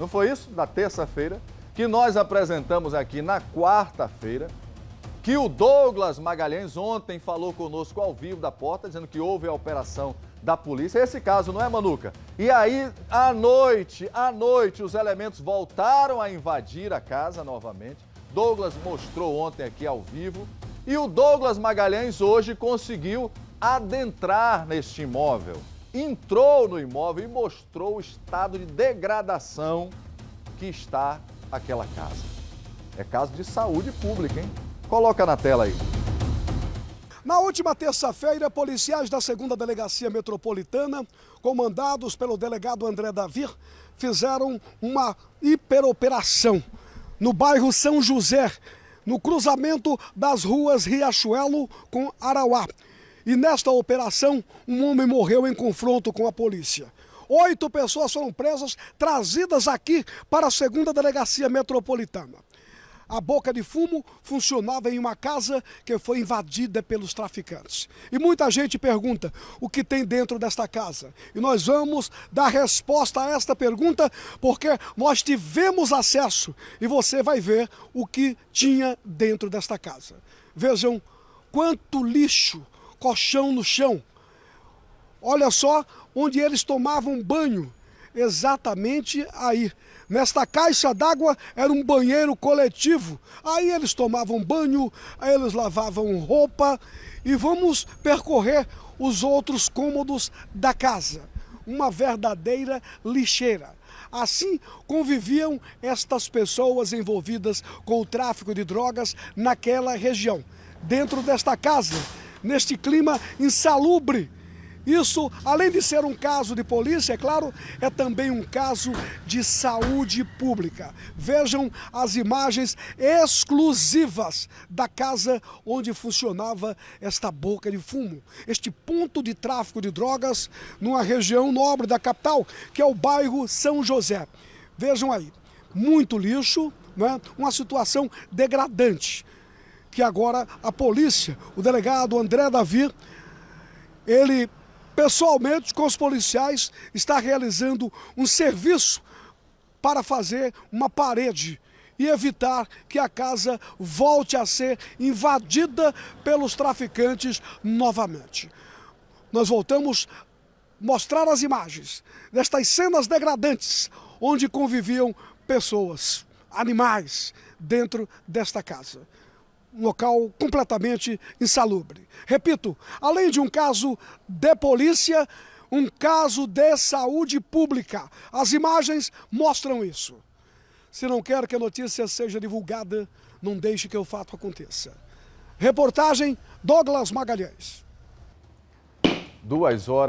não foi isso? Da terça-feira, que nós apresentamos aqui na quarta-feira, que o Douglas Magalhães ontem falou conosco ao vivo da porta, dizendo que houve a operação da polícia. Esse caso, não é, Manuca? E aí, à noite, à noite, os elementos voltaram a invadir a casa novamente. Douglas mostrou ontem aqui ao vivo. E o Douglas Magalhães hoje conseguiu adentrar neste imóvel entrou no imóvel e mostrou o estado de degradação que está aquela casa. É caso de saúde pública, hein? Coloca na tela aí. Na última terça-feira, policiais da 2 Delegacia Metropolitana, comandados pelo delegado André Davir, fizeram uma hiperoperação no bairro São José, no cruzamento das ruas Riachuelo com Arauá. E nesta operação, um homem morreu em confronto com a polícia. Oito pessoas foram presas, trazidas aqui para a segunda delegacia metropolitana. A boca de fumo funcionava em uma casa que foi invadida pelos traficantes. E muita gente pergunta o que tem dentro desta casa. E nós vamos dar resposta a esta pergunta porque nós tivemos acesso e você vai ver o que tinha dentro desta casa. Vejam quanto lixo colchão no chão. Olha só onde eles tomavam banho, exatamente aí. Nesta caixa d'água era um banheiro coletivo. Aí eles tomavam banho, aí eles lavavam roupa e vamos percorrer os outros cômodos da casa. Uma verdadeira lixeira. Assim conviviam estas pessoas envolvidas com o tráfico de drogas naquela região. Dentro desta casa neste clima insalubre. Isso, além de ser um caso de polícia, é claro, é também um caso de saúde pública. Vejam as imagens exclusivas da casa onde funcionava esta boca de fumo, este ponto de tráfico de drogas numa região nobre da capital, que é o bairro São José. Vejam aí, muito lixo, né? uma situação degradante que agora a polícia, o delegado André Davi, ele pessoalmente com os policiais está realizando um serviço para fazer uma parede e evitar que a casa volte a ser invadida pelos traficantes novamente. Nós voltamos mostrar as imagens destas cenas degradantes onde conviviam pessoas, animais, dentro desta casa um local completamente insalubre. Repito, além de um caso de polícia, um caso de saúde pública. As imagens mostram isso. Se não quer que a notícia seja divulgada, não deixe que o fato aconteça. Reportagem Douglas Magalhães. Duas horas.